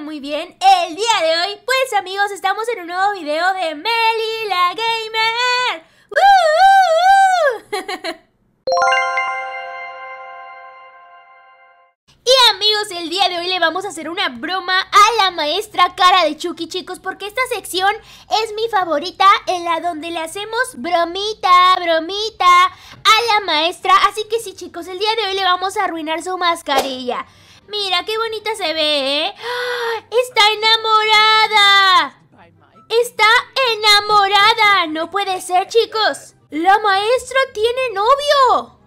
muy bien. El día de hoy, pues amigos, estamos en un nuevo video de Meli la Gamer. y amigos, el día de hoy le vamos a hacer una broma a la maestra cara de Chucky, chicos, porque esta sección es mi favorita, en la donde le hacemos bromita, bromita a la maestra. Así que sí, chicos, el día de hoy le vamos a arruinar su mascarilla. Mira, qué bonita se ve, ¿eh? ¡Ah! ¡Está enamorada! ¡Está enamorada! ¡No puede ser, chicos! ¡La maestra tiene novio!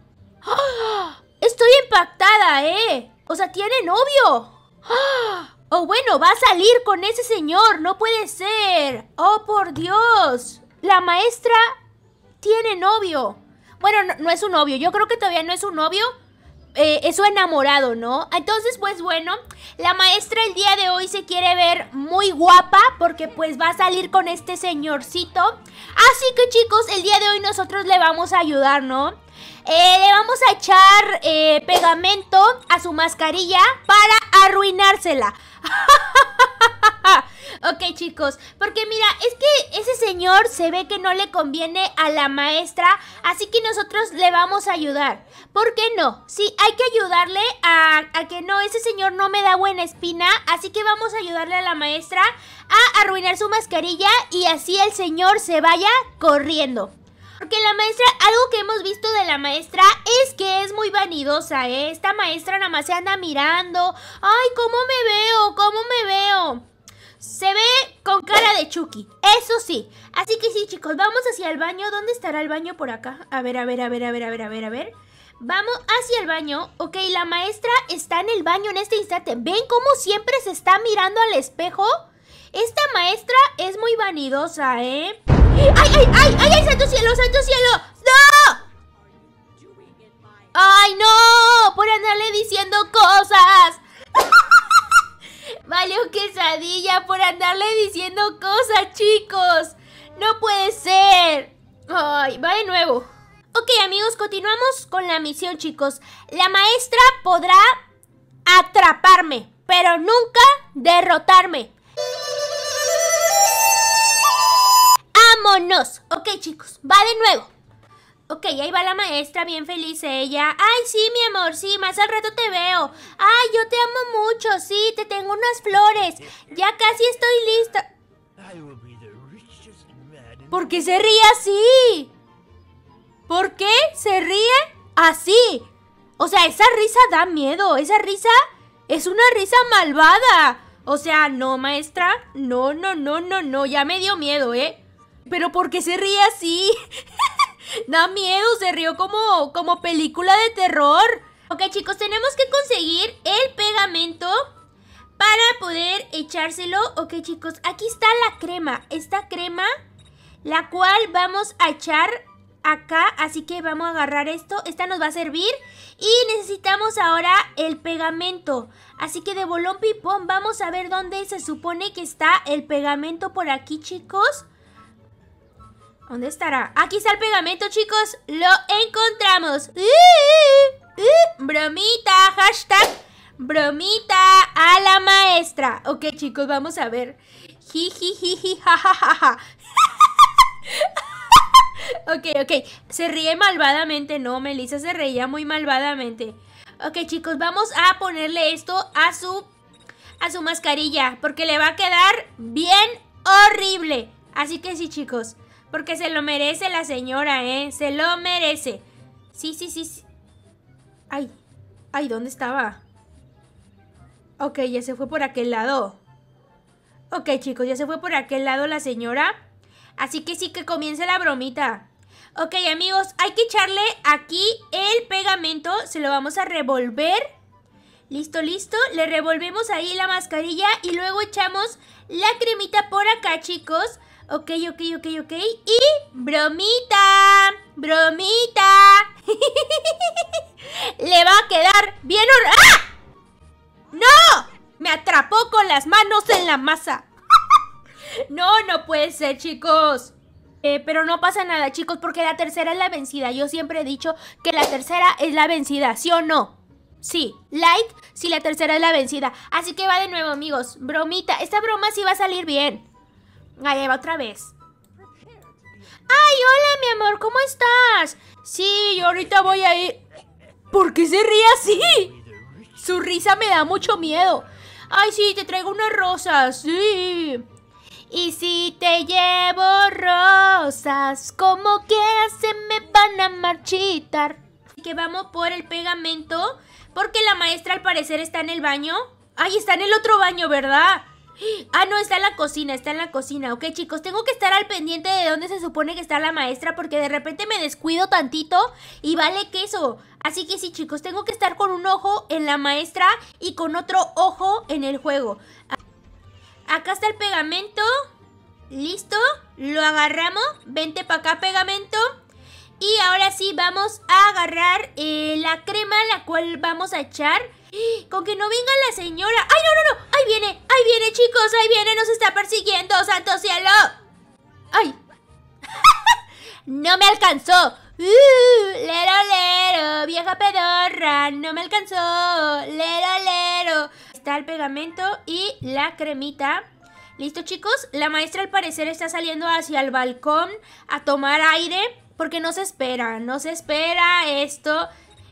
¡Ah! ¡Estoy impactada, eh! O sea, tiene novio. ¡Ah! O oh, bueno, va a salir con ese señor, no puede ser. Oh, por Dios. La maestra tiene novio. Bueno, no, no es un novio, yo creo que todavía no es un novio, eh, eso enamorado, ¿no? Entonces, pues bueno, la maestra el día de hoy se quiere ver muy guapa porque pues va a salir con este señorcito. Así que chicos, el día de hoy nosotros le vamos a ayudar, ¿no? Eh, le vamos a echar eh, pegamento a su mascarilla para arruinársela. chicos. Porque mira, es que ese señor se ve que no le conviene a la maestra, así que nosotros le vamos a ayudar. ¿Por qué no? Sí, hay que ayudarle a, a que no, ese señor no me da buena espina, así que vamos a ayudarle a la maestra a arruinar su mascarilla y así el señor se vaya corriendo. Porque la maestra, algo que hemos visto de la maestra es que es muy vanidosa, ¿eh? Esta maestra nada más se anda mirando. Ay, ¿cómo me veo? ¿Cómo me veo? se ve con cara de Chucky. Eso sí. Así que sí, chicos, vamos hacia el baño. ¿Dónde estará el baño por acá? A ver, a ver, a ver, a ver, a ver, a ver, a ver. Vamos hacia el baño. Ok, la maestra está en el baño en este instante. ¿Ven cómo siempre se está mirando al espejo? Esta maestra es muy vanidosa, ¿eh? ¡Ay, ay, ay! ¡Ay, ay! ¡Santo cielo! ¡Santo cielo! ¡No! ¡Ay, no! Por andarle diciendo cosas. salió quesadilla por andarle diciendo cosas, chicos. No puede ser. Ay, va de nuevo. Ok, amigos, continuamos con la misión, chicos. La maestra podrá atraparme, pero nunca derrotarme. ¡Vámonos! Ok, chicos, va de nuevo. Ok, ahí va la maestra, bien feliz ella. Ay, sí, mi amor, sí, más al rato te veo. Ay, yo te amo mucho, sí, te tengo unas flores. Ya casi estoy lista. ¿Por qué se ríe así? ¿Por qué se ríe así? O sea, esa risa da miedo. Esa risa es una risa malvada. O sea, no, maestra. No, no, no, no, no. Ya me dio miedo, ¿eh? Pero ¿por qué se ríe así? Da miedo, se rió como, como película de terror. Ok chicos, tenemos que conseguir el pegamento para poder echárselo. Ok chicos, aquí está la crema, esta crema, la cual vamos a echar acá, así que vamos a agarrar esto, esta nos va a servir y necesitamos ahora el pegamento, así que de bolón pipón vamos a ver dónde se supone que está el pegamento por aquí chicos. ¿Dónde estará? Aquí está el pegamento, chicos. Lo encontramos. ¡Uh, uh, uh! bromita, hashtag. Bromita a la maestra. Ok, chicos, vamos a ver. ok, ok. Se ríe malvadamente, ¿no? Melissa se reía muy malvadamente. Ok, chicos, vamos a ponerle esto a su, a su mascarilla. Porque le va a quedar bien horrible. Así que sí, chicos. Porque se lo merece la señora, ¿eh? Se lo merece. Sí, sí, sí, Ay, ay, ¿dónde estaba? Ok, ya se fue por aquel lado. Ok, chicos, ya se fue por aquel lado la señora. Así que sí que comience la bromita. Ok, amigos, hay que echarle aquí el pegamento. Se lo vamos a revolver. Listo, listo. Le revolvemos ahí la mascarilla y luego echamos la cremita por acá, chicos. Ok, ok, ok, ok. Y bromita, bromita. Le va a quedar bien... ¡Ah! ¡No! Me atrapó con las manos en la masa. no, no puede ser, chicos. Eh, pero no pasa nada, chicos, porque la tercera es la vencida. Yo siempre he dicho que la tercera es la vencida, ¿sí o no? Sí, light, sí, la tercera es la vencida. Así que va de nuevo, amigos. Bromita, esta broma sí va a salir bien. Ahí va otra vez. ¡Ay, hola, mi amor! ¿Cómo estás? Sí, yo ahorita voy a ir... ¿Por qué se ríe así? Su risa me da mucho miedo. ¡Ay, sí, te traigo unas rosas! ¡Sí! Y si te llevo rosas, como que se me van a marchitar. Así Que vamos por el pegamento, porque la maestra al parecer está en el baño. ¡Ay, está en el otro baño, ¿verdad? Ah, no, está en la cocina, está en la cocina. Ok, chicos, tengo que estar al pendiente de dónde se supone que está la maestra porque de repente me descuido tantito y vale queso. Así que sí, chicos, tengo que estar con un ojo en la maestra y con otro ojo en el juego. Acá está el pegamento. Listo, lo agarramos. Vente para acá, pegamento. Y ahora sí, vamos a agarrar eh, la crema la cual vamos a echar. Con que no venga la señora. ¡Ay, no, no, no! ¡Ahí viene! ¡Ahí viene, chicos! ¡Ahí viene! ¡Nos está persiguiendo! ¡Santo cielo! ¡Ay! ¡No me alcanzó! Uh, lero, lero, vieja pedorra, no me alcanzó. Lero, lero. Está el pegamento y la cremita. Listo, chicos. La maestra al parecer está saliendo hacia el balcón a tomar aire porque no se espera, no se espera esto.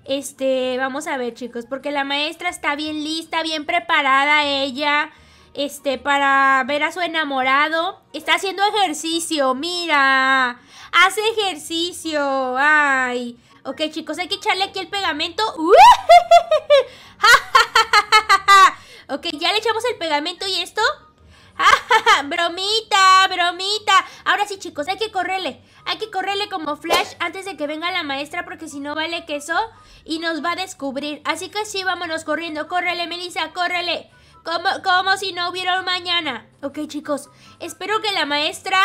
Este, vamos a ver, chicos, porque la maestra está bien lista, bien preparada ella, este, para ver a su enamorado. Está haciendo ejercicio, mira. Hace ejercicio, ay. Ok, chicos, hay que echarle aquí el pegamento. ok, ya le echamos el pegamento y esto. ¡Bromita! bromita. Ahora sí, chicos, hay que correrle. Hay que correrle como Flash antes de que venga la maestra porque si no vale queso y nos va a descubrir. Así que sí, vámonos corriendo. Córrele, Melissa, córrele. Como, como si no hubiera un mañana. Ok, chicos, espero que la maestra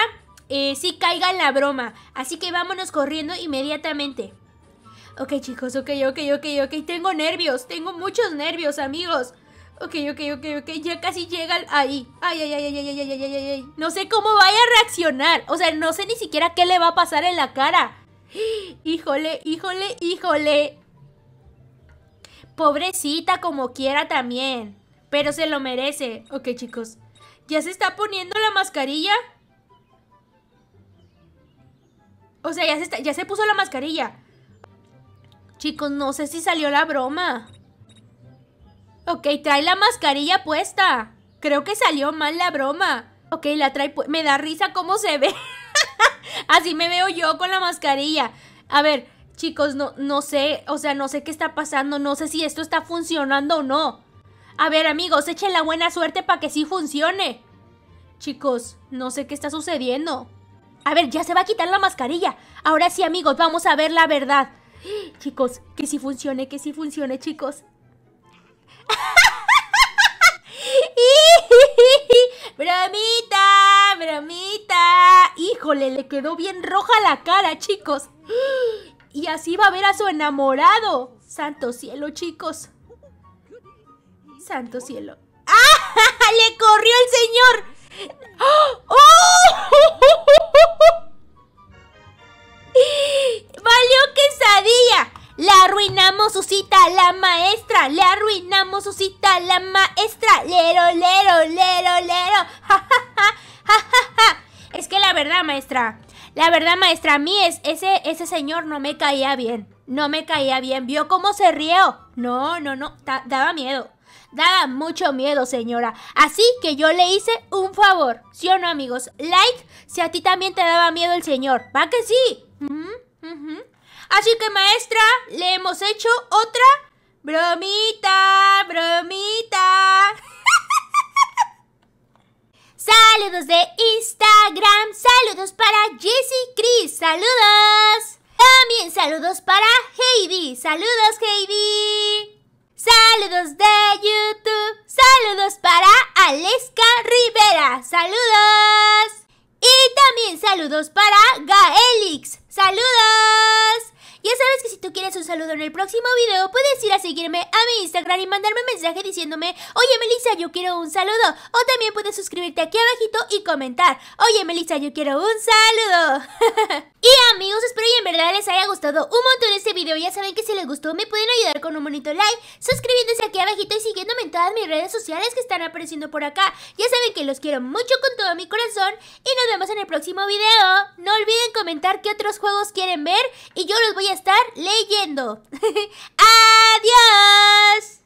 eh, sí caiga en la broma. Así que vámonos corriendo inmediatamente. Ok, chicos, ok, ok, ok, ok. Tengo nervios, tengo muchos nervios, amigos. Ok, ok, ok, ok. Ya casi llega ahí. Ay, ay, ay, ay, ay, ay, ay, ay, ay, No sé cómo vaya a reaccionar. O sea, no sé ni siquiera qué le va a pasar en la cara. Híjole, híjole, híjole. Pobrecita como quiera también. Pero se lo merece. Ok, chicos. ¿Ya se está poniendo la mascarilla? O sea, ya se, está... ya se puso la mascarilla. Chicos, no sé si salió la broma. Ok, trae la mascarilla puesta. Creo que salió mal la broma. Ok, la trae... Me da risa cómo se ve. Así me veo yo con la mascarilla. A ver, chicos, no, no sé, o sea, no sé qué está pasando, no sé si esto está funcionando o no. A ver, amigos, echen la buena suerte para que sí funcione. Chicos, no sé qué está sucediendo. A ver, ya se va a quitar la mascarilla. Ahora sí, amigos, vamos a ver la verdad. Chicos, que sí funcione, que sí funcione, chicos. bromita, bromita. Híjole, le quedó bien roja la cara, chicos. Y así va a ver a su enamorado. Santo cielo, chicos. Santo cielo. ¡Ah! ¡Le corrió el señor! ¡Oh! ¡Valió quesadilla! Le arruinamos su cita la maestra. Le arruinamos su cita la maestra. Lero, lero, lero, lero. Ja, ja, ja, Ja, ja, es que la verdad, maestra. La verdad, maestra, a mí ese, ese señor no me caía bien. No me caía bien. ¿Vio cómo se rió? No, no, no. daba miedo. Daba mucho miedo, señora. Así que yo le hice un favor. ¿Sí o no, amigos? Like si a ti también te daba miedo el señor. ¿Va que sí? Así que maestra, le hemos hecho otra bromita, bromita. saludos de Instagram, saludos para Jessie Chris, saludos. También saludos para Heidi, saludos Heidi. Saludos de YouTube, saludos para Aleska Rivera, saludos. Y también saludos para Gaelix, ¡Saludos! Ya sabes que si tú quieres un saludo en el próximo video, puedes ir a seguirme a mi Instagram y mandarme un mensaje diciéndome Oye Melissa, yo quiero un saludo. O también puedes suscribirte aquí abajito y comentar Oye Melissa, yo quiero un saludo. y amigos, espero que en verdad les haya gustado un montón este video. Ya saben que si les gustó me pueden ayudar con un bonito like, suscribiéndose aquí abajito y siguiéndome en todas mis redes sociales que están apareciendo por acá. Ya saben que los quiero mucho con todo mi corazón y nos vemos en el próximo video. No olviden comentar qué otros juegos quieren ver y yo los voy a estar leyendo. ¡Adiós!